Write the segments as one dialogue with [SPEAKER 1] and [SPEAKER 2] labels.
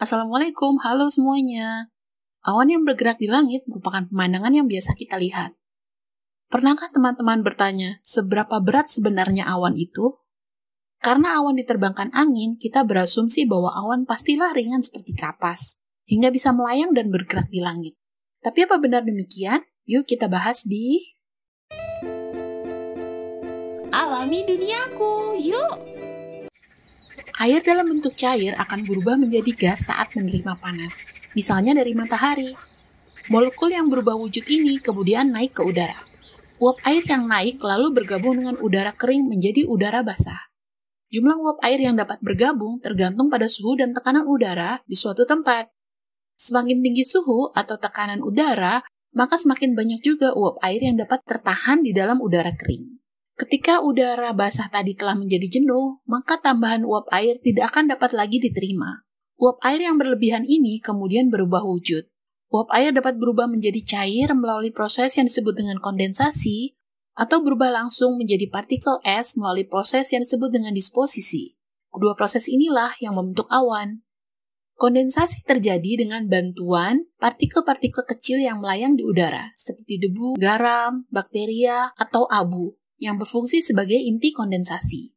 [SPEAKER 1] Assalamualaikum, halo semuanya. Awan yang bergerak di langit merupakan pemandangan yang biasa kita lihat. Pernahkah teman-teman bertanya, seberapa berat sebenarnya awan itu? Karena awan diterbangkan angin, kita berasumsi bahwa awan pastilah ringan seperti kapas, hingga bisa melayang dan bergerak di langit. Tapi apa benar demikian? Yuk kita bahas di... Alami duniaku, yuk! air dalam bentuk cair akan berubah menjadi gas saat menerima panas, misalnya dari matahari. Molekul yang berubah wujud ini kemudian naik ke udara. Uap air yang naik lalu bergabung dengan udara kering menjadi udara basah. Jumlah uap air yang dapat bergabung tergantung pada suhu dan tekanan udara di suatu tempat. Semakin tinggi suhu atau tekanan udara, maka semakin banyak juga uap air yang dapat tertahan di dalam udara kering. Ketika udara basah tadi telah menjadi jenuh, maka tambahan uap air tidak akan dapat lagi diterima. Uap air yang berlebihan ini kemudian berubah wujud. Uap air dapat berubah menjadi cair melalui proses yang disebut dengan kondensasi, atau berubah langsung menjadi partikel es melalui proses yang disebut dengan disposisi. Kedua proses inilah yang membentuk awan. Kondensasi terjadi dengan bantuan partikel-partikel kecil yang melayang di udara, seperti debu, garam, bakteria, atau abu yang berfungsi sebagai inti kondensasi.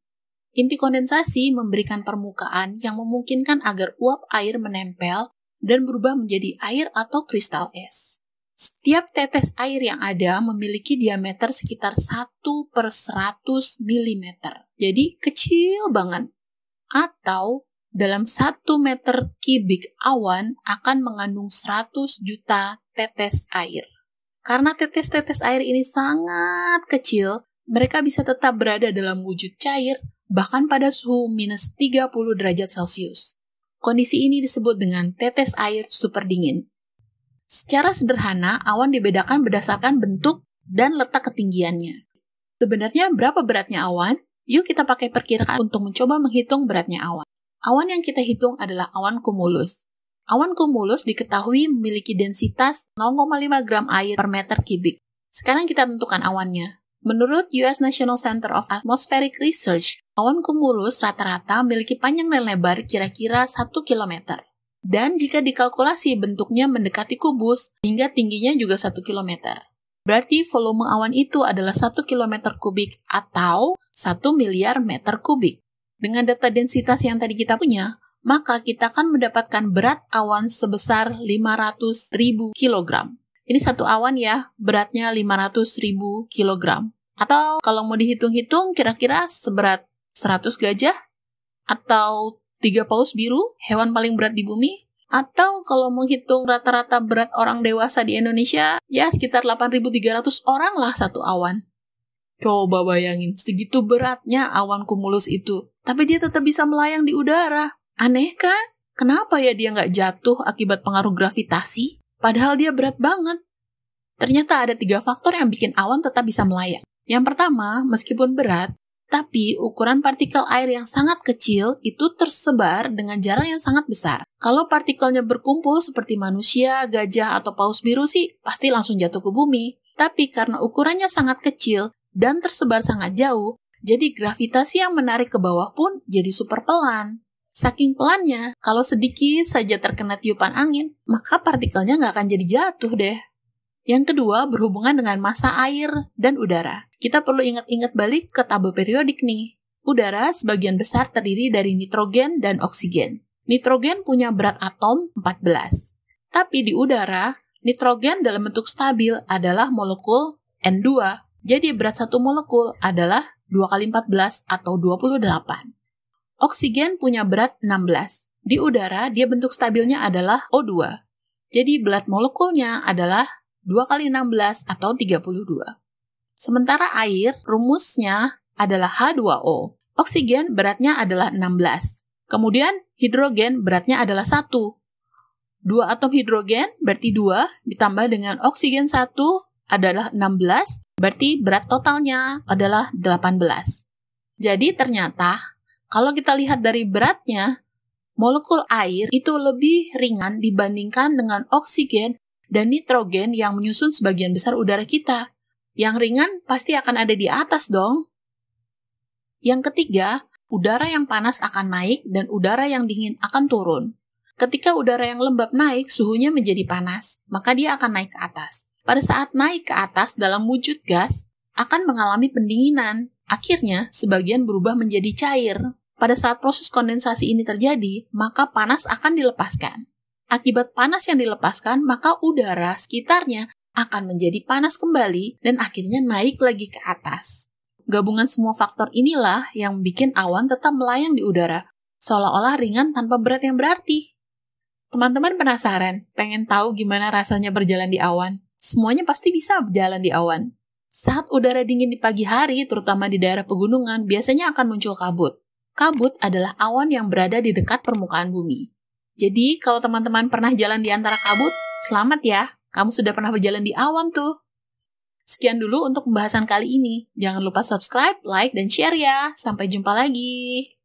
[SPEAKER 1] Inti kondensasi memberikan permukaan yang memungkinkan agar uap air menempel dan berubah menjadi air atau kristal es. Setiap tetes air yang ada memiliki diameter sekitar 1 per 100 mm. Jadi kecil banget. Atau dalam 1 meter kubik awan akan mengandung 100 juta tetes air. Karena tetes-tetes air ini sangat kecil, mereka bisa tetap berada dalam wujud cair bahkan pada suhu minus 30 derajat Celcius. Kondisi ini disebut dengan tetes air super dingin. Secara sederhana, awan dibedakan berdasarkan bentuk dan letak ketinggiannya. Sebenarnya berapa beratnya awan? Yuk kita pakai perkiraan untuk mencoba menghitung beratnya awan. Awan yang kita hitung adalah awan kumulus. Awan kumulus diketahui memiliki densitas 0,5 gram air per meter kubik. Sekarang kita tentukan awannya. Menurut US National Center of Atmospheric Research, awan kumulus rata-rata memiliki panjang dan lebar kira-kira 1 km. Dan jika dikalkulasi bentuknya mendekati kubus, hingga tingginya juga 1 km. Berarti volume awan itu adalah 1 km kubik atau 1 miliar meter kubik. Dengan data densitas yang tadi kita punya, maka kita akan mendapatkan berat awan sebesar ribu kilogram. Ini satu awan ya, beratnya 500 ribu kilogram. Atau kalau mau dihitung-hitung, kira-kira seberat 100 gajah? Atau tiga paus biru, hewan paling berat di bumi? Atau kalau menghitung rata-rata berat orang dewasa di Indonesia, ya sekitar 8.300 orang lah satu awan. Coba bayangin, segitu beratnya awan kumulus itu. Tapi dia tetap bisa melayang di udara. Aneh kan? Kenapa ya dia nggak jatuh akibat pengaruh gravitasi? Padahal dia berat banget. Ternyata ada tiga faktor yang bikin awan tetap bisa melayang. Yang pertama, meskipun berat, tapi ukuran partikel air yang sangat kecil itu tersebar dengan jarak yang sangat besar. Kalau partikelnya berkumpul seperti manusia, gajah, atau paus biru sih pasti langsung jatuh ke bumi. Tapi karena ukurannya sangat kecil dan tersebar sangat jauh, jadi gravitasi yang menarik ke bawah pun jadi super pelan. Saking pelannya, kalau sedikit saja terkena tiupan angin, maka partikelnya nggak akan jadi jatuh deh. Yang kedua, berhubungan dengan massa air dan udara. Kita perlu ingat-ingat balik ke tabel periodik nih. Udara sebagian besar terdiri dari nitrogen dan oksigen. Nitrogen punya berat atom 14. Tapi di udara, nitrogen dalam bentuk stabil adalah molekul N2. Jadi berat satu molekul adalah 2 kali 14 atau 28. Oksigen punya berat 16. Di udara, dia bentuk stabilnya adalah O2. Jadi berat molekulnya adalah 2 kali 16 atau 32. Sementara air, rumusnya adalah H2O. Oksigen beratnya adalah 16. Kemudian hidrogen beratnya adalah 1. Dua atom hidrogen berarti 2 ditambah dengan oksigen 1 adalah 16, berarti berat totalnya adalah 18. Jadi ternyata kalau kita lihat dari beratnya, molekul air itu lebih ringan dibandingkan dengan oksigen dan nitrogen yang menyusun sebagian besar udara kita. Yang ringan pasti akan ada di atas dong. Yang ketiga, udara yang panas akan naik dan udara yang dingin akan turun. Ketika udara yang lembab naik, suhunya menjadi panas, maka dia akan naik ke atas. Pada saat naik ke atas dalam wujud gas, akan mengalami pendinginan. Akhirnya, sebagian berubah menjadi cair. Pada saat proses kondensasi ini terjadi, maka panas akan dilepaskan. Akibat panas yang dilepaskan, maka udara sekitarnya akan menjadi panas kembali dan akhirnya naik lagi ke atas. Gabungan semua faktor inilah yang bikin awan tetap melayang di udara, seolah-olah ringan tanpa berat yang berarti. Teman-teman penasaran? Pengen tahu gimana rasanya berjalan di awan? Semuanya pasti bisa berjalan di awan. Saat udara dingin di pagi hari, terutama di daerah pegunungan, biasanya akan muncul kabut. Kabut adalah awan yang berada di dekat permukaan bumi. Jadi, kalau teman-teman pernah jalan di antara kabut, selamat ya, kamu sudah pernah berjalan di awan tuh. Sekian dulu untuk pembahasan kali ini. Jangan lupa subscribe, like, dan share ya. Sampai jumpa lagi.